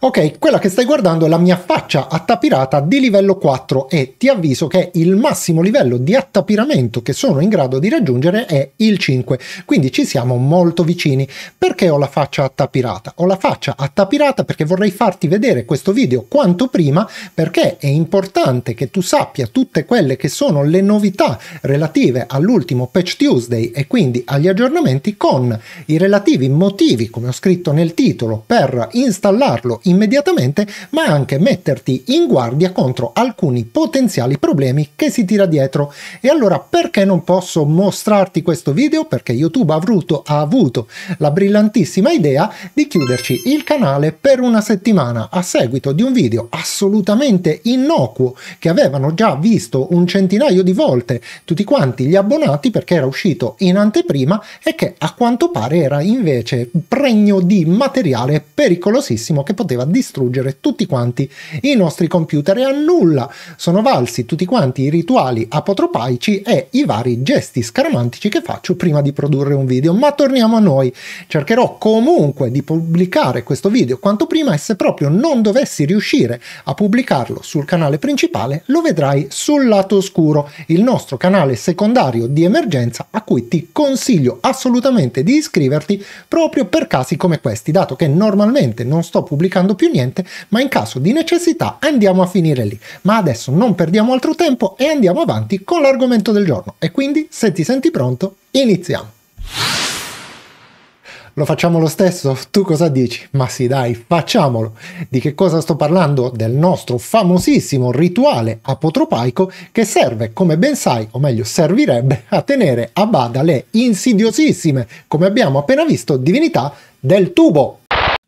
Ok, quella che stai guardando è la mia faccia attapirata di livello 4 e ti avviso che il massimo livello di attapiramento che sono in grado di raggiungere è il 5, quindi ci siamo molto vicini. Perché ho la faccia attapirata? Ho la faccia attapirata perché vorrei farti vedere questo video quanto prima perché è importante che tu sappia tutte quelle che sono le novità relative all'ultimo Patch Tuesday e quindi agli aggiornamenti con i relativi motivi, come ho scritto nel titolo, per installarlo immediatamente, ma anche metterti in guardia contro alcuni potenziali problemi che si tira dietro. E allora perché non posso mostrarti questo video? Perché YouTube ha avuto, ha avuto la brillantissima idea di chiuderci il canale per una settimana a seguito di un video assolutamente innocuo che avevano già visto un centinaio di volte tutti quanti gli abbonati perché era uscito in anteprima e che a quanto pare era invece pregno di materiale pericolosissimo che poteva poteva distruggere tutti quanti i nostri computer e a nulla sono valsi tutti quanti i rituali apotropaici e i vari gesti scaramantici che faccio prima di produrre un video. Ma torniamo a noi, cercherò comunque di pubblicare questo video quanto prima e se proprio non dovessi riuscire a pubblicarlo sul canale principale lo vedrai sul lato oscuro, il nostro canale secondario di emergenza a cui ti consiglio assolutamente di iscriverti proprio per casi come questi, dato che normalmente non sto pubblicando comprando più niente, ma in caso di necessità andiamo a finire lì. Ma adesso non perdiamo altro tempo e andiamo avanti con l'argomento del giorno. E quindi, se ti senti pronto, iniziamo. Lo facciamo lo stesso? Tu cosa dici? Ma sì dai, facciamolo! Di che cosa sto parlando? Del nostro famosissimo rituale apotropaico che serve, come ben sai, o meglio servirebbe, a tenere a bada le insidiosissime, come abbiamo appena visto, divinità del tubo.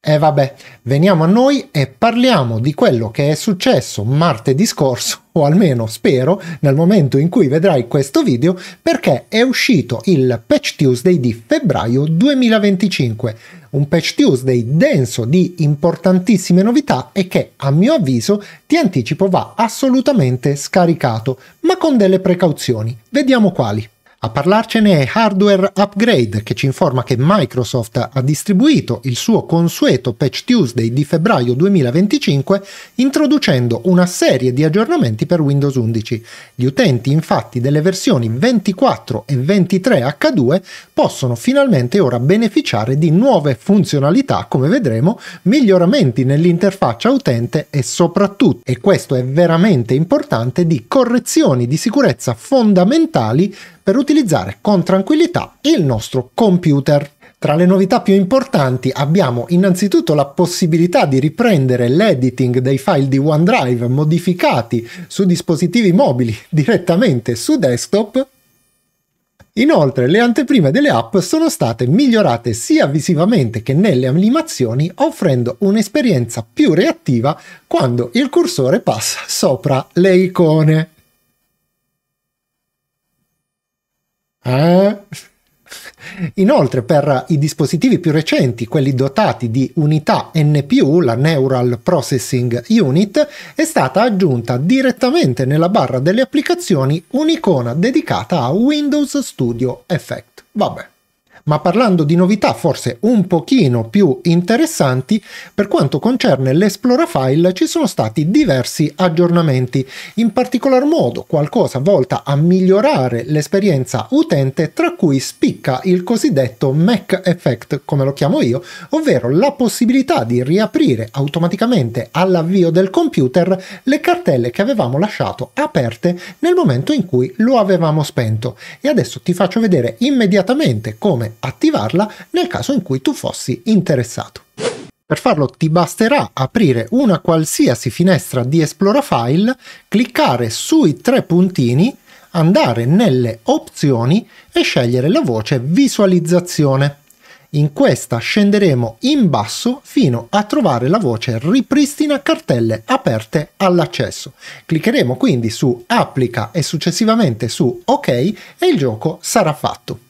E eh, vabbè, veniamo a noi e parliamo di quello che è successo martedì scorso, o almeno spero, nel momento in cui vedrai questo video, perché è uscito il Patch Tuesday di febbraio 2025, un Patch Tuesday denso di importantissime novità e che, a mio avviso, ti anticipo va assolutamente scaricato, ma con delle precauzioni. Vediamo quali. A parlarcene è Hardware Upgrade che ci informa che Microsoft ha distribuito il suo consueto Patch Tuesday di febbraio 2025 introducendo una serie di aggiornamenti per Windows 11. Gli utenti infatti delle versioni 24 e 23 H2 possono finalmente ora beneficiare di nuove funzionalità come vedremo, miglioramenti nell'interfaccia utente e soprattutto, e questo è veramente importante, di correzioni di sicurezza fondamentali per utenti utilizzare con tranquillità il nostro computer. Tra le novità più importanti abbiamo innanzitutto la possibilità di riprendere l'editing dei file di OneDrive modificati su dispositivi mobili direttamente su desktop. Inoltre le anteprime delle app sono state migliorate sia visivamente che nelle animazioni offrendo un'esperienza più reattiva quando il cursore passa sopra le icone. Eh? Inoltre per i dispositivi più recenti, quelli dotati di unità NPU, la Neural Processing Unit, è stata aggiunta direttamente nella barra delle applicazioni un'icona dedicata a Windows Studio Effect. Vabbè ma parlando di novità forse un pochino più interessanti, per quanto concerne l'Explora File ci sono stati diversi aggiornamenti, in particolar modo qualcosa volta a migliorare l'esperienza utente, tra cui spicca il cosiddetto Mac Effect, come lo chiamo io, ovvero la possibilità di riaprire automaticamente all'avvio del computer le cartelle che avevamo lasciato aperte nel momento in cui lo avevamo spento. E adesso ti faccio vedere immediatamente come attivarla nel caso in cui tu fossi interessato. Per farlo ti basterà aprire una qualsiasi finestra di Esplora File, cliccare sui tre puntini, andare nelle opzioni e scegliere la voce visualizzazione. In questa scenderemo in basso fino a trovare la voce Ripristina cartelle aperte all'accesso. Cliccheremo quindi su Applica e successivamente su Ok e il gioco sarà fatto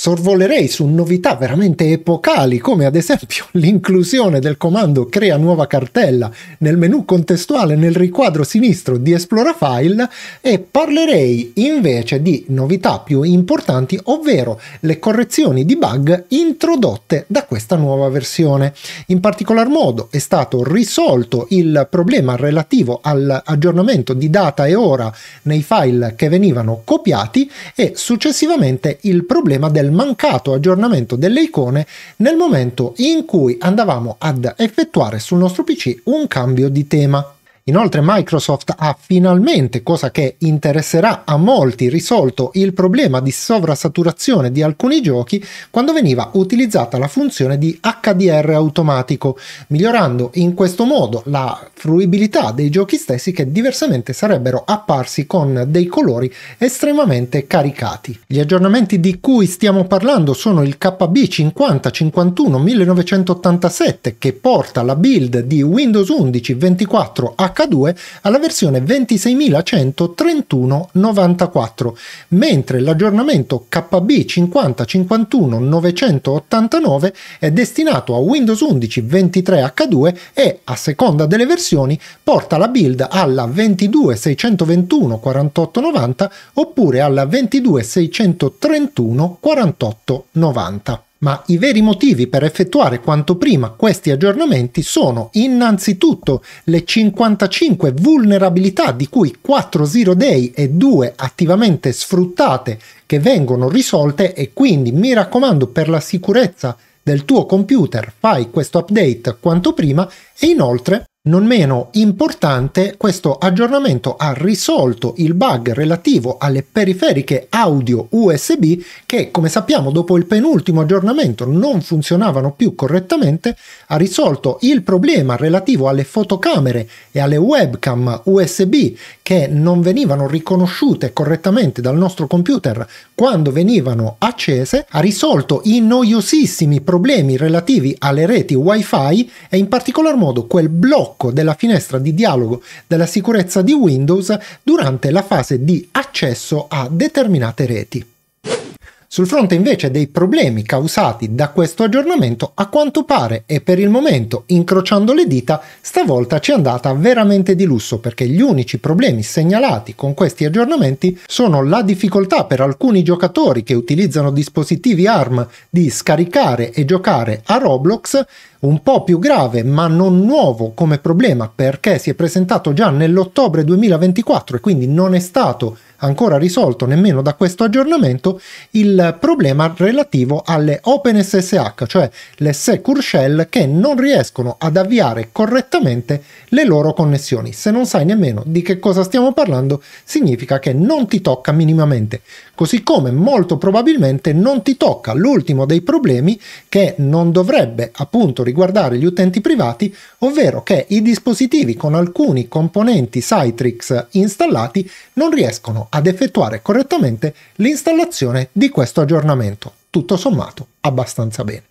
sorvolerei su novità veramente epocali come ad esempio l'inclusione del comando crea nuova cartella nel menu contestuale nel riquadro sinistro di esplora file e parlerei invece di novità più importanti ovvero le correzioni di bug introdotte da questa nuova versione. In particolar modo è stato risolto il problema relativo all'aggiornamento di data e ora nei file che venivano copiati e successivamente il problema del del mancato aggiornamento delle icone nel momento in cui andavamo ad effettuare sul nostro PC un cambio di tema. Inoltre Microsoft ha finalmente, cosa che interesserà a molti, risolto il problema di sovrasaturazione di alcuni giochi quando veniva utilizzata la funzione di HDR automatico, migliorando in questo modo la fruibilità dei giochi stessi che diversamente sarebbero apparsi con dei colori estremamente caricati. Gli aggiornamenti di cui stiamo parlando sono il KB 50 51 1987 che porta la build di Windows 11 24 H H2 alla versione 26.131.94, mentre l'aggiornamento KB 5051989 è destinato a Windows 11 23H2 e, a seconda delle versioni, porta la build alla 22.621.48.90 oppure alla 22.631.48.90 ma i veri motivi per effettuare quanto prima questi aggiornamenti sono innanzitutto le 55 vulnerabilità di cui 4 Zero Day e 2 attivamente sfruttate che vengono risolte e quindi mi raccomando per la sicurezza del tuo computer fai questo update quanto prima e inoltre non meno importante, questo aggiornamento ha risolto il bug relativo alle periferiche audio USB che, come sappiamo, dopo il penultimo aggiornamento non funzionavano più correttamente, ha risolto il problema relativo alle fotocamere e alle webcam USB che non venivano riconosciute correttamente dal nostro computer quando venivano accese, ha risolto i noiosissimi problemi relativi alle reti WiFi e in particolar modo quel blocco blocco della finestra di dialogo della sicurezza di Windows durante la fase di accesso a determinate reti. Sul fronte invece dei problemi causati da questo aggiornamento, a quanto pare e per il momento, incrociando le dita, stavolta ci è andata veramente di lusso perché gli unici problemi segnalati con questi aggiornamenti sono la difficoltà per alcuni giocatori che utilizzano dispositivi ARM di scaricare e giocare a Roblox, un po' più grave ma non nuovo come problema perché si è presentato già nell'ottobre 2024 e quindi non è stato ancora risolto nemmeno da questo aggiornamento il problema relativo alle OpenSSH, cioè le secure shell che non riescono ad avviare correttamente le loro connessioni. Se non sai nemmeno di che cosa stiamo parlando, significa che non ti tocca minimamente, così come molto probabilmente non ti tocca l'ultimo dei problemi che non dovrebbe appunto riguardare gli utenti privati, ovvero che i dispositivi con alcuni componenti Citrix installati non riescono ad effettuare correttamente l'installazione di questo aggiornamento. Tutto sommato abbastanza bene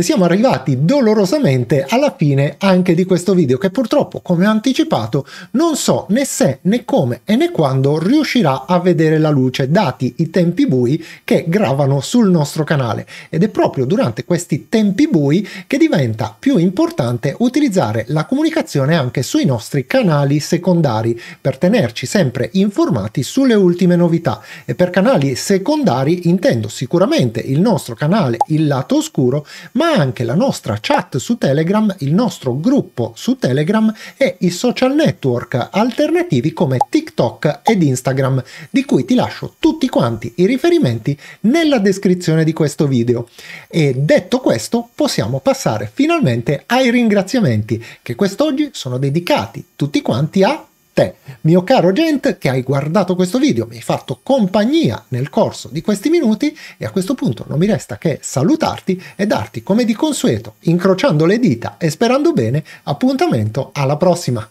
siamo arrivati dolorosamente alla fine anche di questo video che purtroppo, come ho anticipato, non so né se né come e né quando riuscirà a vedere la luce dati i tempi bui che gravano sul nostro canale ed è proprio durante questi tempi bui che diventa più importante utilizzare la comunicazione anche sui nostri canali secondari per tenerci sempre informati sulle ultime novità e per canali secondari intendo sicuramente il nostro canale Il Lato Oscuro ma anche la nostra chat su Telegram, il nostro gruppo su Telegram e i social network alternativi come TikTok ed Instagram, di cui ti lascio tutti quanti i riferimenti nella descrizione di questo video. E detto questo, possiamo passare finalmente ai ringraziamenti che quest'oggi sono dedicati tutti quanti a te, mio caro gente, che hai guardato questo video, mi hai fatto compagnia nel corso di questi minuti e a questo punto non mi resta che salutarti e darti, come di consueto, incrociando le dita e sperando bene, appuntamento alla prossima.